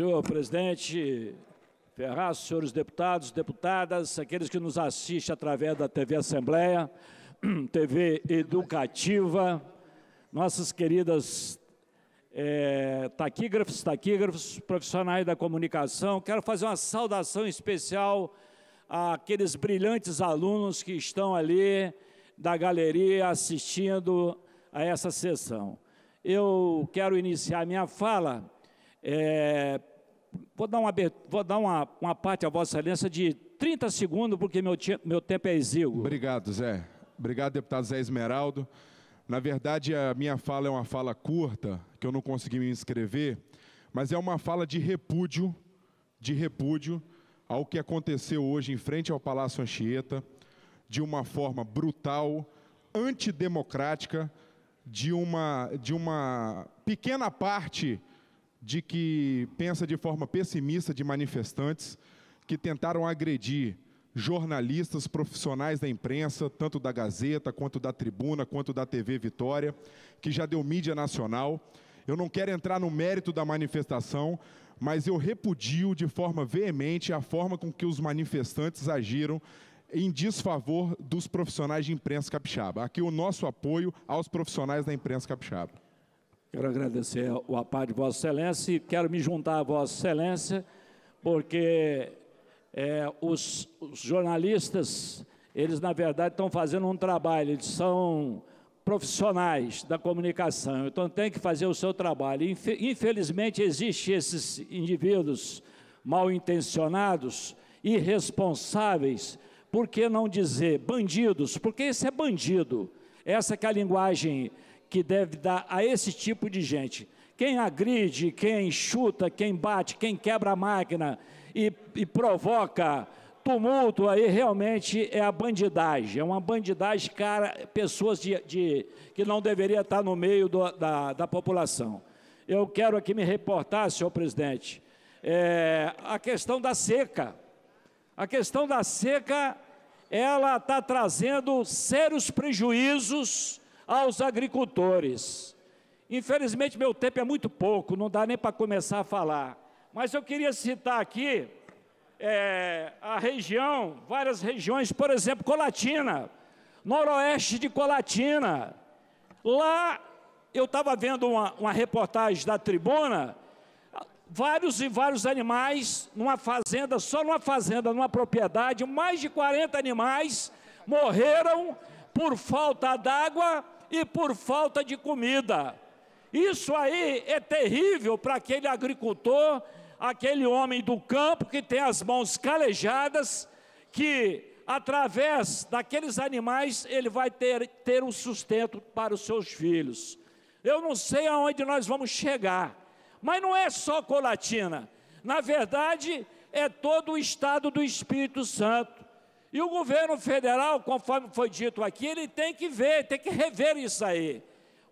Senhor presidente Ferraz, senhores deputados, deputadas, aqueles que nos assistem através da TV Assembleia, TV Educativa, nossas queridas é, taquígrafos, taquígrafos, profissionais da comunicação. Quero fazer uma saudação especial àqueles brilhantes alunos que estão ali da galeria assistindo a essa sessão. Eu quero iniciar minha fala é, Vou dar, uma, vou dar uma, uma parte à Vossa Excelência de 30 segundos, porque meu, meu tempo é exíguo. Obrigado, Zé. Obrigado, deputado Zé Esmeraldo. Na verdade, a minha fala é uma fala curta, que eu não consegui me inscrever, mas é uma fala de repúdio, de repúdio ao que aconteceu hoje em frente ao Palácio Anchieta, de uma forma brutal, antidemocrática, de uma, de uma pequena parte de que pensa de forma pessimista de manifestantes que tentaram agredir jornalistas profissionais da imprensa, tanto da Gazeta, quanto da Tribuna, quanto da TV Vitória, que já deu mídia nacional. Eu não quero entrar no mérito da manifestação, mas eu repudio de forma veemente a forma com que os manifestantes agiram em desfavor dos profissionais de imprensa capixaba. Aqui o nosso apoio aos profissionais da imprensa capixaba. Quero agradecer o apá de Vossa Excelência e quero me juntar a Vossa Excelência, porque é, os, os, jornalistas, eles na verdade estão fazendo um trabalho, eles são profissionais da comunicação, então tem que fazer o seu trabalho. Infelizmente existem esses indivíduos mal intencionados, irresponsáveis, por que não dizer bandidos? Porque esse é bandido. Essa que é a linguagem que deve dar a esse tipo de gente. Quem agride, quem chuta, quem bate, quem quebra a máquina e, e provoca tumulto, aí realmente é a bandidagem. É uma bandidagem, cara, pessoas de, de que não deveria estar no meio do, da, da população. Eu quero aqui me reportar, senhor presidente, é, a questão da seca. A questão da seca, ela está trazendo sérios prejuízos aos agricultores. Infelizmente, meu tempo é muito pouco, não dá nem para começar a falar. Mas eu queria citar aqui é, a região, várias regiões, por exemplo, Colatina, noroeste de Colatina. Lá eu estava vendo uma, uma reportagem da tribuna, vários e vários animais numa fazenda, só numa fazenda, numa propriedade, mais de 40 animais morreram por falta d'água e por falta de comida. Isso aí é terrível para aquele agricultor, aquele homem do campo que tem as mãos calejadas, que através daqueles animais ele vai ter, ter um sustento para os seus filhos. Eu não sei aonde nós vamos chegar, mas não é só Colatina, na verdade é todo o estado do Espírito Santo. E o governo federal, conforme foi dito aqui, ele tem que ver, tem que rever isso aí.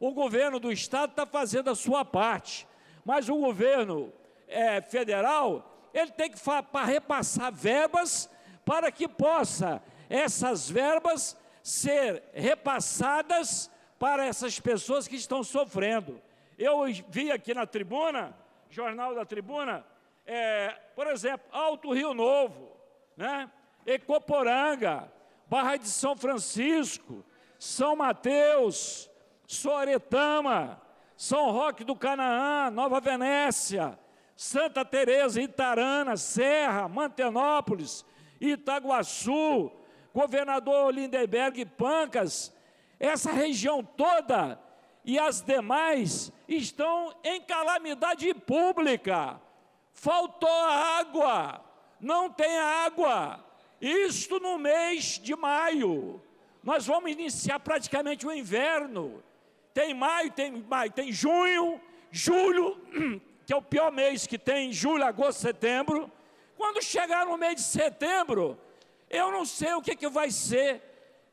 O governo do estado está fazendo a sua parte, mas o governo é, federal ele tem que repassar verbas para que possa essas verbas ser repassadas para essas pessoas que estão sofrendo. Eu vi aqui na tribuna, jornal da tribuna, é, por exemplo, Alto Rio Novo, né? Ecoporanga, Barra de São Francisco, São Mateus, Soretama, São Roque do Canaã, Nova Venécia, Santa Teresa, Itarana, Serra, Mantenópolis, Itaguaçu, Governador Lindenberg Pancas, essa região toda e as demais estão em calamidade pública. Faltou água, não tem água. Isto no mês de maio. Nós vamos iniciar praticamente o inverno. Tem maio, tem maio, tem junho, julho, que é o pior mês que tem, julho, agosto, setembro. Quando chegar no mês de setembro, eu não sei o que, que vai ser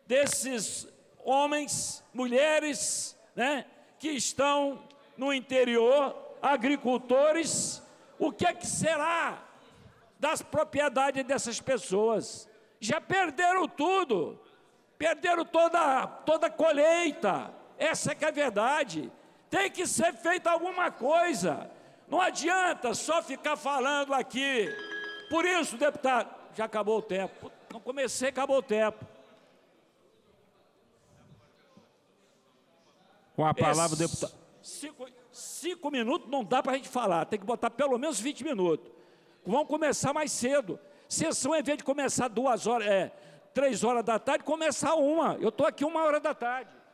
desses homens, mulheres, né, que estão no interior, agricultores, o que, é que será das propriedades dessas pessoas. Já perderam tudo, perderam toda, toda a colheita. Essa é que é a verdade. Tem que ser feita alguma coisa. Não adianta só ficar falando aqui. Por isso, deputado, já acabou o tempo. Não comecei, acabou o tempo. Com a palavra, Esse, deputado. Cinco, cinco minutos não dá para a gente falar, tem que botar pelo menos 20 minutos vão começar mais cedo. Sessão, é em vez de começar duas horas, é, três horas da tarde, começar uma. Eu estou aqui uma hora da tarde.